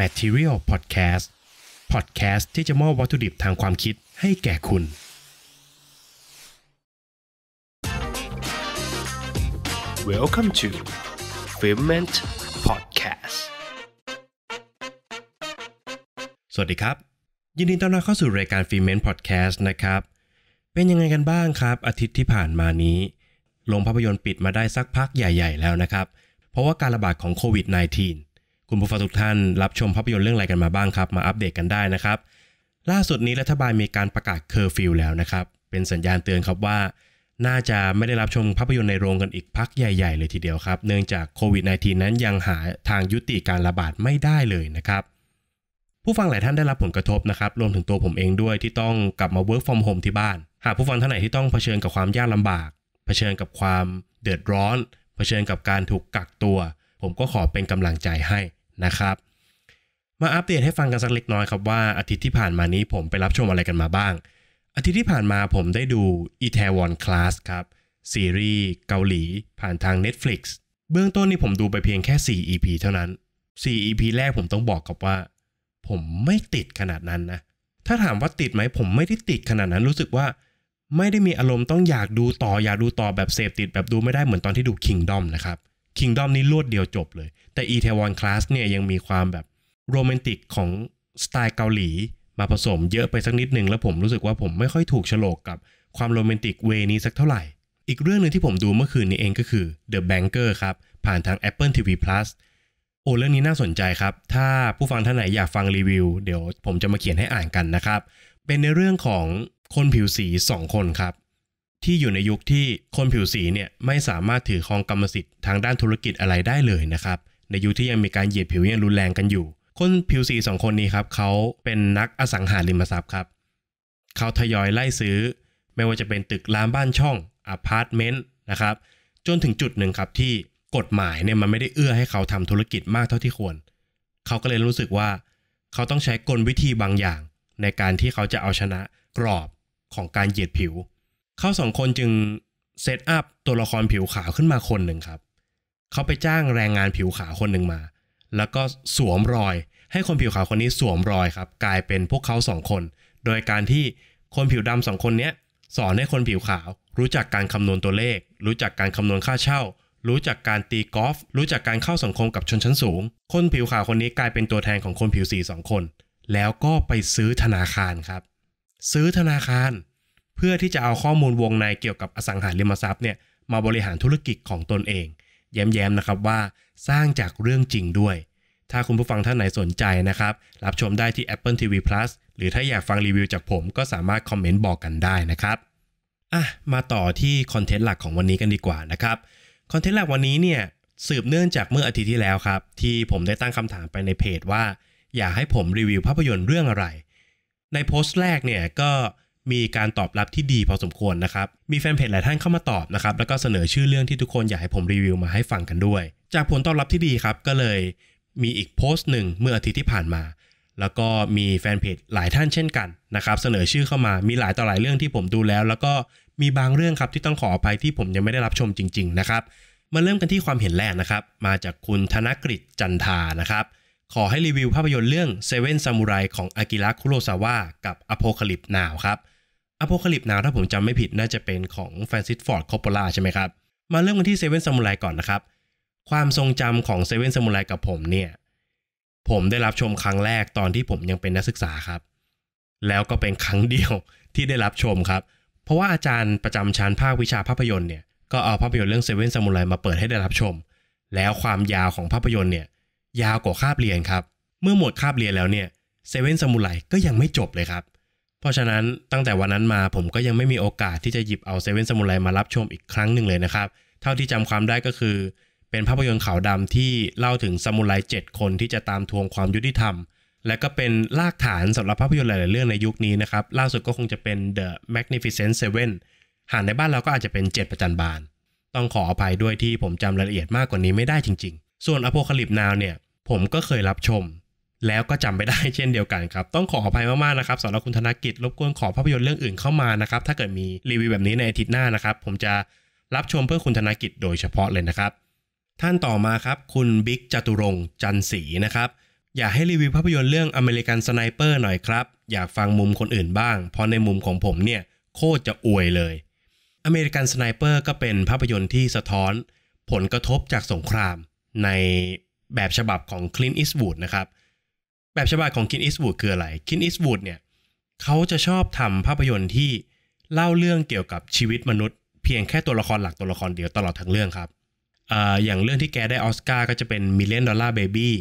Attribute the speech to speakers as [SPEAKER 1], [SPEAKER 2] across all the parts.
[SPEAKER 1] Material Podcast Podcast ที่จะมอบวัตถุดิบทางความคิดให้แก่คุณว e ล c o m e to f i l m e n t Podcast สวัสดีครับ ยินดีต้อนรับเข้าสู่รายการ f i l m e n t Podcast นะครับ เป็นยังไงกันบ้างครับอาทิตย์ที่ผ่านมานี้โรงภาพยนตร์ปิดมาได้สักพักใหญ่ๆแล้วนะครับเพราะว่าการระบาดของโควิด -19 คุณผู้ฟังทุกท่าน รับชมภาพยนตร์เรื่องอะไรกันมาบ้างครับ มาอัปเดตกันได้นะครับ ล่าสุดนี้รัฐบาลมีการประกาศเคอร์ฟิวแล้วนะครับ เป็นสัญญาณเตือนครับว่าน่าจะไม่ได้รับชมภาพยนตร์ในโรงกันอีกพักใหญ่ ๆ เลยทีเดียวครับเนื่องจากโควิด -19 นั้นยังหาทางยุติการระบาดไม่ได้เลยนะครับ ผู้ฟังหลายท่านได้รับผลกระทบนะครับรวมถึงตัวผมเองด้วยที่ต้องกลับมา work from home ที่บ้าน หากผู้ฟังท่านไหนที่ต้องเผชิญกับความยากลำบาก เผชิญกับความเดือดร้อน เผชิญกับการถูกกักตัว ผมก็ขอเป็นกำลังใจให้นะครับมาอัปเดตให้ฟังกันสักเล็กน้อยครับว่าอาทิตย์ที่ผ่านมานี้ผมไปรับชมอะไรกันมาบ้าง อาทิตย์ที่ผ่านมาผมได้ดู i t a w o n Class ครับซีรีส์เกาหลี ผ่านทาง Netflix เบื้องต้นนี่ผมดูไปเพียงแค่ 4 EP เท่านั้น 4 EP แรกผมต้องบอกกับว่า ผมไม่ติดขนาดนั้นนะถ้าถามว่าติดไหมผมไม่ได้ติดขนาดนั้นรู้สึกว่า ไม่ได้มีอารมณ์ต้องอยากดูต่ออยากดูต่อแบบเสพติดแบบดูไม่ได้เหมือนตอนที่ดู Kingdom นะครับ Kingdom นี่รวดเดียวจบเลยแต่อีเทวอนคลาสเนี่ยยังมีความแบบโรแมนติกของสไตล์เกาหลีมาผสมเยอะไปสักนิดหนึ่งแล้วผมรู้สึกว่าผมไม่ค่อยถูกฉลกกับความโรแมนติกเวนี้สักเท่าไหร่ อีกเรื่องหนึ่งที่ผมดูเมื่อคืนนี้เองก็คือ The Banker ครับผ่านทาง Apple TV Plus โอ้เรื่องนี้น่าสนใจครับ ถ้าผู้ฟังท่านไหนอยากฟังรีวิวเดี๋ยวผมจะมาเขียนให้อ่านกันนะครับ เป็นในเรื่องของคนผิวสี 2 คนครับ ที่อยู่ในยุคที่คนผิวสีเนี่ยไม่สามารถถือครองกรรมสิทธิ์ทางด้านธุรกิจอะไรได้เลยนะครับในยุคที่ยังมีการเหยียดผิวยังรุนแรงกันอยู่ คนผิวสีสองคนนี้ครับ เขาเป็นนักอสังหาริมทรัพย์ครับเขาทยอยไล่ซื้อ ไม่ว่าจะเป็นตึกรามบ้านช่องอพาร์ตเมนต์นะครับจนถึงจุดหนึ่งครับที่กฎหมายเนี่ยมันไม่ได้เอื้อให้เขาทำธุรกิจมากเท่าที่ควร เขาก็เลยรู้สึกว่า เขาต้องใช้กลวิธีบางอย่าง ในการที่เขาจะเอาชนะกรอบของการเหยียดผิวเขาสองคนจึงเซตอัพตัวละครผิวขาวขึ้นมาคนหนึ่งครับเขาไปจ้างแรงงานผิวขาวคนหนึ่งมา แล้วก็สวมรอย ให้คนผิวขาวคนนี้สวมรอยครับ กลายเป็นพวกเขาสองคน โดยการที่คนผิวดำสองคนนี้สอนให้คนผิวขาว รู้จักการคำนวณตัวเลข รู้จักการคำนวณค่าเช่า รู้จักการตีกอล์ฟ รู้จักการเข้าสังคมกับชนชั้นสูง คนผิวขาวคนนี้กลายเป็นตัวแทนของคนผิวสีสองคน แล้วก็ไปซื้อธนาคารครับ ซื้อธนาคาร เพื่อที่จะเอาข้อมูลวงในเกี่ยวกับอสังหาริมทรัพย์เนี่ย มาบริหารธุรกิจของตนเองแย้มๆ นะครับว่าสร้างจากเรื่องจริงด้วย ถ้าคุณผู้ฟังท่านไหนสนใจนะครับ รับชมได้ที่ Apple TV Plus หรือถ้าอยากฟังรีวิวจากผมก็สามารถคอมเมนต์บอกกันได้นะครับ อ่ะมาต่อที่คอนเทนต์หลักของวันนี้กันดีกว่านะครับคอนเทนต์หลักวันนี้เนี่ยสืบเนื่องจากเมื่ออาทิตย์ที่แล้วครับ ที่ผมได้ตั้งคำถามไปในเพจว่า อยากให้ผมรีวิวภาพยนตร์เรื่องอะไร ในโพสต์แรกเนี่ยก็มีการตอบรับที่ดีพอสมควรนะครับ มีแฟนเพจหลายท่านเข้ามาตอบนะครับ แล้วก็เสนอชื่อเรื่องที่ทุกคน อยากให้ผมรีวิวมาให้ฟังกันด้วย จากผลตอบรับที่ดีครับ ก็เลยมีอีกโพสต์หนึ่งเมื่ออาทิตย์ที่ ผ่านมา แล้วก็มีแฟนเพจหลายท่านเช่นกันนะครับ เสนอชื่อเข้ามา มีหลายต่อหลายเรื่องที่ผมดูแล้ว แล้วก็มีบางเรื่องครับที่ต้องขออภัยที่ผมยังไม่ได้รับชมจริง ๆนะครับ มาเริ่มกันที่ความเห็นแรกนะครับ มาจากคุณธนกฤษจันทานะครับ ขอให้รีวิวภาพยนตร์เรื่องเซเว่นซามูไรของอากิระคุโรซาวะกับอโพคลิปนาวครับออพคลิปนาวถ้าผมจำไม่ผิดน่าจะเป็นของแฟนซิสฟอร์ดคอปปอล่าใช่ไหมครับมาเริ่มกันที่เซเว่นซามูไรก่อนนะครับ ความทรงจำของเซเว่นซามูไรกับผมเนี่ยผมได้รับชมครั้งแรกตอนที่ผมยังเป็นนักศึกษาครับ แล้วก็เป็นครั้งเดียวที่ได้รับชมครับ เพราะว่าอาจารย์ประจำชั้นภาควิชาภาพยนตร์เนี่ย ก็เอาภาพยนตร์เรื่องเซเว่นซามูไรมาเปิดให้ได้รับชม แล้วความยาวของภาพยนตร์เนี่ยยาวกว่าคาบเรียนครับเมื่อหมดคาบเรียนแล้วเนี่ยเซเว่นซามูไรก็ยังไม่จบเลยครับเพราะฉะนั้นตั้งแต่วันนั้นมาผมก็ยังไม่มีโอกาสที่จะหยิบเอาเซเว่นสมุไรมารับชมอีกครั้งหนึ่งเลยนะครับ เท่าที่จำความได้ก็คือ เป็นภาพยนตร์ขาวดาที่เล่าถึงสมุไรเจ็ดคนที่จะตามทวงความยุติธรรม และก็เป็นรากฐานสำหรับภาพยนตร์หลายๆ เรื่องในยุคนี้นะครับ ล่าสุดก็คงจะเป็น The Magnificent Seven หากในบ้านเราก็อาจจะเป็นเจ็ดประจันบานต้องขออภัยด้วยที่ผมจำรายละเอียดมากกว่านี้ไม่ได้จริง ๆส่วนอโพคาลิปนาวเนี่ยผมก็เคยรับชมแล้วก็จำไม่ได้เช่นเดียวกันครับ ต้องขออภัยมากๆนะครับสำหรับคุณธนกิจ รบกวนขอภาพยนตร์เรื่องอื่นเข้ามานะครับ ถ้าเกิดมีรีวิวแบบนี้ในอาทิตย์หน้านะครับ ผมจะรับชมเพื่อคุณธนกิจโดยเฉพาะเลยนะครับ ท่านต่อมาครับ คุณบิ๊กจตุรงจันศรีนะครับ อยากให้รีวิวภาพยนตร์เรื่องอเมริกันสไนเปอร์หน่อยครับ อยากฟังมุมคนอื่นบ้าง เพราะในมุมของผมเนี่ยโคตรจะอวยเลยอเมริกันสไนเปอร์ก็เป็นภาพยนตร์ที่สะท้อนผลกระทบจากสงครามในแบบฉบับของคลินต์อิสวูดนะครับแบบฉบับของคินอิสวูดคืออะไร คินอิสวูดเนี่ยเขาจะชอบทำภาพยนตร์ที่เล่าเรื่องเกี่ยวกับชีวิตมนุษย์เพียงแค่ตัวละครหลักตัวละครเดียวตลอดทั้งเรื่องครับออย่างเรื่องที่แกได้ออสการ์ก็จะเป็นมิเลนดอลลาร์เบบี้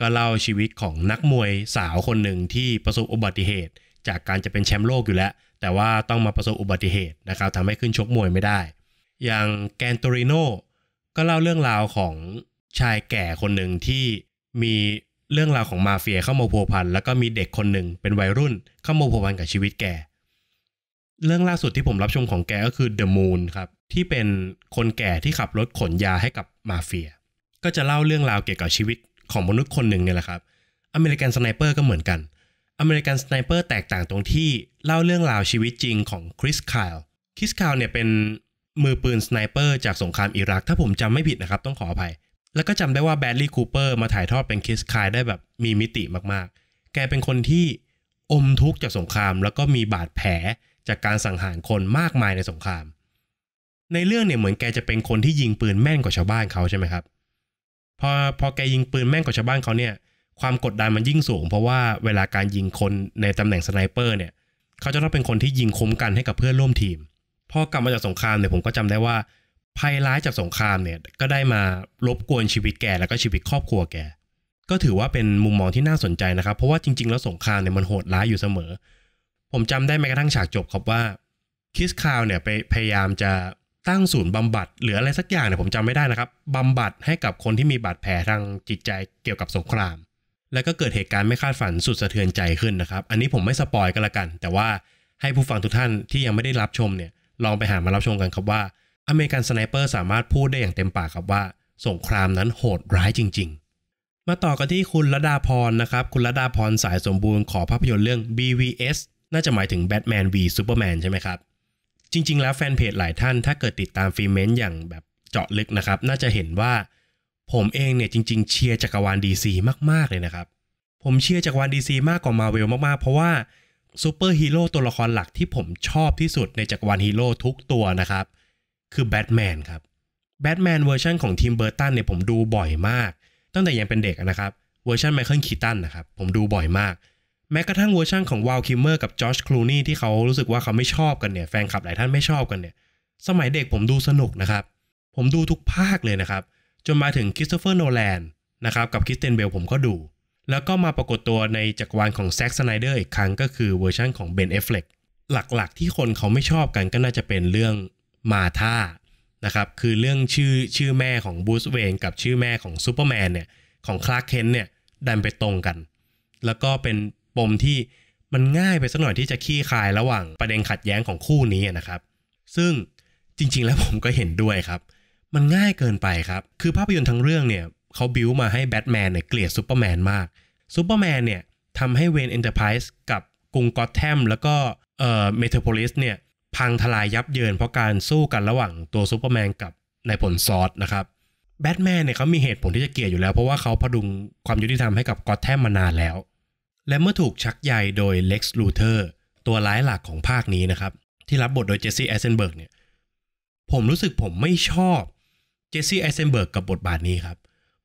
[SPEAKER 1] ก็เล่าชีวิตของนักมวยสาวคนหนึ่งที่ประสบอุบัติเหตุ จากการจะเป็นแชมป์โลกอยู่แล้ว แต่ว่าต้องมาประสบอุบัติเหตุนะครับทำให้ขึ้นชกมวยไม่ได้ อย่างแกนตูริโนก็เล่าเรื่องราวของชายแก่คนหนึ่งที่มีเรื่องราวของมาเฟียเข้ามาพัวพันแล้วก็มีเด็กคนหนึ่ง เป็นวัยรุ่น เข้ามาพัวพันกับชีวิตแกเรื่องล่าสุดที่ผมรับชมของแกก็คือ The Moon ครับ ที่เป็นคนแก่ที่ขับรถขนยาให้กับมาเฟียก็จะเล่าเรื่องราวเกี่ยวกับชีวิตของมนุษย์คนหนึ่งเนี่ยแหละครับอเมริกันสไนเปอร์ก็เหมือนกันอเมริกันสไนเปอร์แตกต่างตรงที่เล่าเรื่องราวชีวิตจริงของคริสคาลคริสคาลเนี่ยเป็นมือปืนสไนเปอร์จากสงครามอิรัก ถ้าผมจำไม่ผิดนะครับต้องขออภัยแล้วก็จำได้ว่าแบดลี์คูเปอร์มาถ่ายทอดเป็นคิสคายได้แบบมีมิติมากๆ แกเป็นคนที่อมทุกข์จากสงคราม แล้วก็มีบาดแผลจากการสังหารคนมากมายในสงคราม ในเรื่องเนี่ยเหมือนแกจะเป็นคนที่ยิงปืนแม่นกว่าชาวบ้านเขาใช่ไหมครับ พอพอแกยิงปืนแม่นกว่าชาวบ้านเขาเนี่ยความกดดันมันยิ่งสูงเพราะว่าเวลาการยิงคนในตำแหน่งสไนเปอร์เนี่ยเขาจะต้องเป็นคนที่ยิงคมกันให้กับเพื่อนร่วมทีมพอกลับมาจากสงครามเนี่ยผมก็จำได้ว่าภัยร้ายจากสงครามเนี่ยก็ได้มารบกวนชีวิตแกแล้วก็ชีวิตครอบครัวแกก็ถือว่าเป็นมุมมองที่น่าสนใจนะครับเพราะว่าจริง ๆแล้วสงครามเนี่ยมันโหดร้ายอยู่เสมอ ผมจำได้แม้กระทั่งฉากจบครับว่าคิสคาวเนี่ยไปพยายามจะตั้งศูนย์บำบัดหรืออะไรสักอย่างเนี่ยผมจำไม่ได้นะครับบำบัดให้กับคนที่มีบาดแผลทางจิตใจเกี่ยวกับสงคราม แล้วก็เกิดเหตุการณ์ไม่คาดฝันสุดสะเทือนใจขึ้นนะครับอันนี้ผมไม่สปอยก็แล้วกัน แต่ว่าให้ผู้ฟังทุกท่านที่ยังไม่ได้รับชมเนี่ยลองไปหามารับชมกันครับว่าอเมริกันสไนเปอร์สามารถพูดได้อย่างเต็มปากครับว่าสงครามนั้นโหดร้ายจริง ๆ มาต่อกันที่คุณระดาพรนะครับ คุณระดาพรสายสมบูรณ์ขอภาพยนตร์เรื่อง BVS น่าจะหมายถึง Batman v Superman ใช่ไหมครับ จริง ๆ แล้วแฟนเพจหลายท่านถ้าเกิดติดตามฟีเมนต์อย่างแบบเจาะลึกนะครับ น่าจะเห็นว่า ผมเองเนี่ยจริง ๆเชียร์จักรวาล DC มากๆเลยนะครับผมเชียร์จักรวาล DC มากกว่ามาเวลมากๆเพราะว่าซูเปอร์ฮีโร่ตัวละครหลักที่ผมชอบที่สุดในจักรวาลฮีโร่ทุกตัวนะครับคือแบทแมนครับแบทแมนเวอร์ชันของทีมเบอร์ตันเนี่ยผมดูบ่อยมาก ตั้งแต่ยังเป็นเด็กนะครับ เวอร์ชันไมเคิลคีตันนะครับ ผมดูบ่อยมาก แม้กระทั่งเวอร์ชันของวาลคิมเมอร์กับจอชคลูนี่ที่เขารู้สึกว่าเขาไม่ชอบกันเนี่ยแฟนคลับหลายท่านไม่ชอบกันเนี่ย สมัยเด็กผมดูสนุกนะครับ ผมดูทุกภาคเลยนะครับ จนมาถึงคริสโตเฟอร์โนแลนนะครับกับคริสเตนเบลผมก็ดู แล้วก็มาปรากฏตัวในจักรวาลของแซ็กสไนเดอร์อีกครั้งก็คือเวอร์ชันของเบนเอฟเฟลกหลักๆ ที่คนเขาไม่ชอบกันก็น่าจะเป็นเรื่องมาธานะครับ คือเรื่องชื่อ ชื่อแม่ของบูสเวนกับชื่อแม่ของซูเปอร์แมนเนี่ย ของคลาร์กเคนเนี่ย ดันไปตรงกัน แล้วก็เป็นปมที่มันง่ายไปสักหน่อยที่จะขี้คายระหว่างประเด็นขัดแย้งของคู่นี้นะครับ ซึ่งจริงๆแล้วผมก็เห็นด้วยครับ มันง่ายเกินไปครับ คือภาพยนตร์ทั้งเรื่องเนี่ยเขาบิวมาให้แบทแมนเนี่ยเกลียดซูเปอร์แมนมากซูเปอร์แมนเนี่ยทำให้เวนเอ็นเตอร์ไพรส์กับกรุงกอตแทมแล้วก็เอ่อเมโทรโพลิสเนี่ยพังทลายยับเยินเพราะการสู้กันระหว่างตัวซูเปอร์แมนกับนายผลซอสนะครับแบทแมนเนี่ยเขามีเหตุผลที่จะเกลียดอยู่แล้วเพราะว่าเขาพดุงความยุติธรรมให้กับกอตแทมมานานแล้ว และเมื่อถูกชักใยโดยเล็กซ์ลูเทอร์ตัวร้ายหลักของภาคนี้นะครับ ที่รับบทโดยเจสซี่แอสเซนเบิร์กเนี่ย ผมรู้สึกผมไม่ชอบเจสซี่แอสเซนเบิร์กกับบทบาทนี้ครับ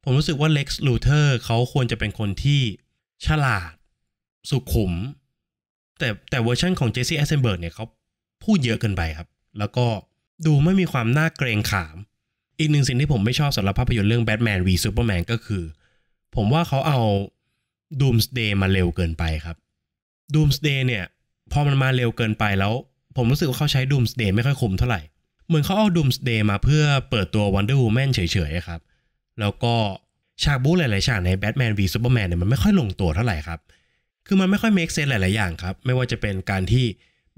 [SPEAKER 1] ผมรู้สึกว่าเล็กซ์ลูเทอร์เขาควรจะเป็นคนที่ฉลาด สุขุม แต่แต่เวอร์ชั่นของเจสซี่แอสเซนเบิร์กเนี่ยเขาพูดเยอะเกินไปครับ แล้วก็ดูไม่มีความน่าเกรงขาม อีกหนึ่งสิ่งที่ผมไม่ชอบสำหรับภาพยนตร์เรื่องแบทแมนวีซูเปอร์แมนก็คือ ผมว่าเขาเอาดูมสเดย์มาเร็วเกินไปครับดูมสเดย์เนี่ยพอมันมาเร็วเกินไปแล้ว ผมรู้สึกว่าเขาใช้ดูมสเดย์ไม่ค่อยคุ้มเท่าไหร่ เหมือนเขาเอาดูมสเดย์มาเพื่อเปิดตัววันเดอร์วูแมนเฉยๆครับ แล้วก็ฉากบู๊หลายๆฉากในแบทแมนวีซูเปอร์แมนเนี่ยมันไม่ค่อยลงตัวเท่าไหร่ครับ คือมันไม่ค่อยเมคเซนหลายๆอย่างครับ ไม่ว่าจะเป็นการที่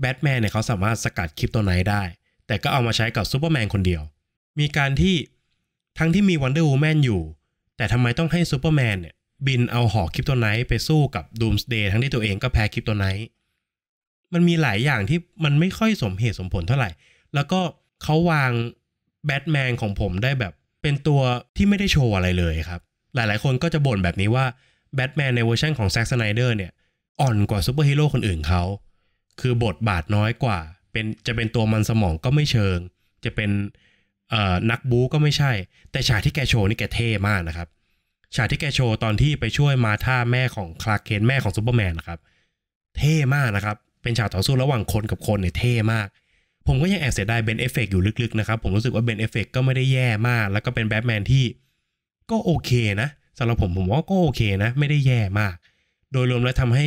[SPEAKER 1] แบทแมนเนี่ยเขาสามารถสกัดคริปโตไนท์ได้ แต่ก็เอามาใช้กับซูเปอร์แมนคนเดียว มีการที่ทั้งที่มีวันเดอร์วูแมนอยู่ แต่ทำไมต้องให้ซูเปอร์แมนเนี่ย บินเอาหอคริปโตไนท์ไปสู้กับดูมส์เดย์ทั้งที่ตัวเองก็แพ้คริปโตไนท์มันมีหลายอย่างที่มันไม่ค่อยสมเหตุสมผลเท่าไหร่ แล้วก็เขาวางแบทแมนของผมได้แบบเป็นตัวที่ไม่ได้โชว์อะไรเลยครับ หลายๆ คนก็จะบ่นแบบนี้ว่าแบทแมนในเวอร์ชันของแซ็ก์ไนเดอร์เนี่ยอ่อนกว่าซูเปอร์ฮีโร่คนอื่นเขาคือบทบาทน้อยกว่าเป็น จะเป็นตัวมันสมองก็ไม่เชิง จะเป็นนักบู๊ก็ไม่ใช่ แต่ฉากที่แกโชว์นี่แกเท่มากนะครับฉากที่แกโชว์ตอนที่ไปช่วยมาท่าแม่ของคลาร์เคนแม่ของซูเปอร์แมนนะครับ เท่มากนะครับ เป็นฉากต่อสู้ระหว่างคนกับคนเนี่ยเท่มาก ผมก็ยังแอบเสียดายเบนเอฟเฟกอยู่ลึกๆนะครับผมรู้สึกว่าเบนเอฟเฟกก็ไม่ได้แย่มากแล้วก็เป็นแบทแมนที่ก็โอเคนะสำหรับผมผมว่าก็โอเค นะไม่ได้แย่มาก โดยรวมแล้วทำให้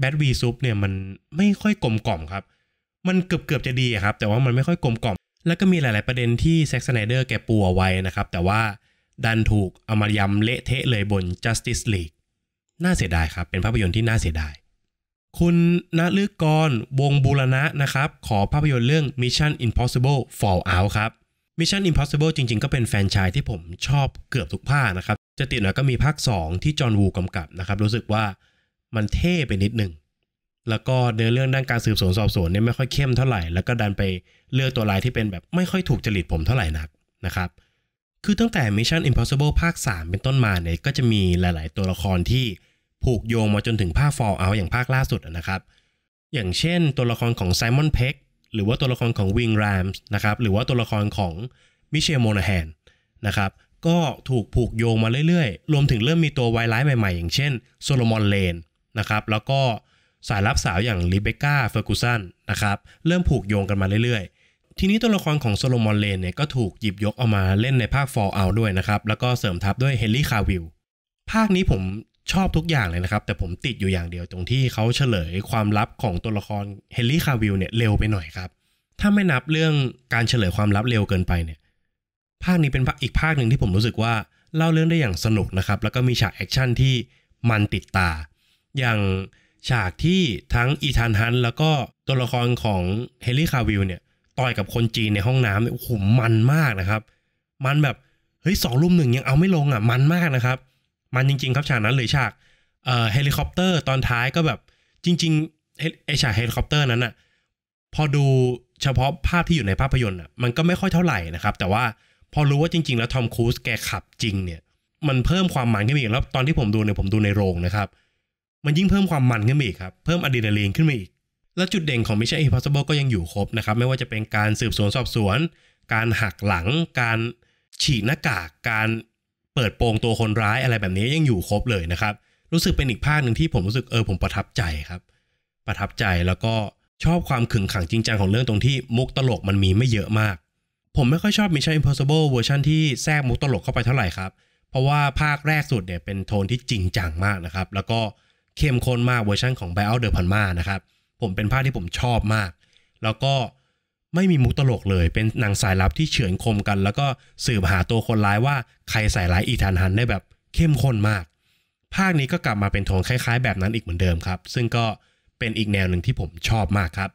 [SPEAKER 1] แบดวีซุปเนี่ยมันไม่ค่อยกลมกล่อมครับ มันเกือบเกือบจะดีครับ แต่ว่ามันไม่ค่อยกลมกล่อม แล้วก็มีหลาย ๆประเด็นที่แซ็กซ์ไนเดอร์แกปูเอาไว้นะครับ แต่ว่าดันถูกเอามายำเละเทะเลยบน Justice League น่าเสียดายครับ เป็นภาพยนตร์ที่น่าเสียดาย คุณณลึกกรวงบูรณะนะครับ ขอภาพยนตร์เรื่อง Mission Impossible Fallout ครับ Mission Impossible จริงๆ ก็เป็นแฟนชายที่ผมชอบเกือบทุกภาคนะครับ จะติดหน่อยก็มีภาค2ที่จอห์นวูกำกับนะครับ รู้สึกว่ามันเท่ไปนิดนึงแล้วก็เนื้อเรื่องด้านการสืบสวนสอบสวนเนี่ยไม่ค่อยเข้มเท่าไหร่ แล้วก็ดันไปเลือกตัวลายที่เป็นแบบไม่ค่อยถูกจริตผมเท่าไหร่นักนะครับ คือตั้งแต่ Mission Impossible ภาค 3 เป็นต้นมาเนี่ยก็จะมีหลาย ๆตัวละครที่ผูกโยงมาจนถึงภาค Fallout อย่างภาคล่าสุดนะครับ อย่างเช่นตัวละครของ Simon Peck หรือว่าตัวละครของ Wing Rams นะครับ หรือว่าตัวละครของมิเชลโมนาแฮนนะครับ ก็ถูกผูกโยงมาเรื่อย ๆ รวมถึงเริ่มมีตัววายร้ายใหม่ ๆ อย่างเช่นโซโลมอนเลนนะครับแล้วก็สายลับสาวอย่างลิเบก้าเฟอร์กูสันนะครับเริ่มผูกโยงกันมาเรื่อยๆ ทีนี้ตัวละครของโซโลมอนเลนเนี่ยก็ถูกหยิบยกเอามาเล่นในภาค Fallout ด้วยนะครับ แล้วก็เสริมทับด้วยเฮนรี่คาวิลภาคนี้ผมชอบทุกอย่างเลยนะครับ แต่ผมติดอยู่อย่างเดียวตรงที่เขาเฉลยความลับของตัวละครเฮนรี่คาวิลเนี่ยเร็วไปหน่อยครับ ถ้าไม่นับเรื่องการเฉลยความลับเร็วเกินไปเนี่ยภาคนี้เป็นอีกภาคหนึ่งที่ผมรู้สึกว่าเล่าเรื่องได้อย่างสนุกนะครับแล้วก็มีฉากแอคชั่นที่มันติดตาอย่างฉากที่ทั้งอีธานฮัน แล้วก็ตัวละครของเฮลี่คาวิลเนี่ย ต่อยกับคนจีนในห้องน้ำเนี่ยโอ้โหมันมากนะครับ มันแบบเฮ้ยสองลุ่มหนึ่งยังเอาไม่ลงอ่ะ มันมากนะครับ มันจริงๆ ครับฉากนั้นเลยฉากเฮลิคอปเตอร์ตอนท้ายก็แบบจริงๆไอฉากเฮลิคอปเตอร์นั้นอ่ะพอดูเฉพาะภาพที่อยู่ในภาพยนตร์อ่ะมันก็ไม่ค่อยเท่าไหร่นะครับ แต่ว่าพอรู้ว่าจริง ๆ แล้วทอมครูซแกขับจริงเนี่ย มันเพิ่มความมันขึ้นอีกแล้วตอนที่ผมดูเนี่ยผมดูในโรงนะครับมันยิ่งเพิ่มความมันขึ้นมาอีกครับ เพิ่มอะดรีนาลีนขึ้นมาอีก และจุดเด่นของ Mission Impossible ก็ยังอยู่ครบนะครับ ไม่ว่าจะเป็นการสืบสวนสอบสวน การหักหลัง การฉีดหน้ากาก การเปิดโปงตัวคนร้ายอะไรแบบนี้ยังอยู่ครบเลยนะครับ รู้สึกเป็นอีกภาคหนึ่งที่ผมรู้สึกเออผมประทับใจครับ ประทับใจแล้วก็ชอบความขึงขังจริงจังของเรื่องตรงที่มุกตลกมันมีไม่เยอะมาก ผมไม่ค่อยชอบ Mission Impossible เวอร์ชันที่แทรกมุกตลกเข้าไปเท่าไหร่ครับ เพราะว่าภาคแรกสุดเนี่ยเป็นโทนที่จริงจังมากนะครับ แล้วก็เข้มข้นมากเวอร์ชั่นของ b บ o เดอร์พันมานะครับ ผมเป็นภาคที่ผมชอบมาก แล้วก็ไม่มีมุกตลกเลย เป็นหนังสายลับที่เฉือนคมกัน แล้วก็สืบหาตัวคนร้ายว่าใครใส่ร้ายอีธานฮันได้แบบเข้มข้นมาก ภาคนี้ก็กลับมาเป็นโทนคล้ายๆแบบนั้นอีกเหมือนเดิมครับ ซึ่งก็เป็นอีกแนวหนึ่งที่ผมชอบมากครับ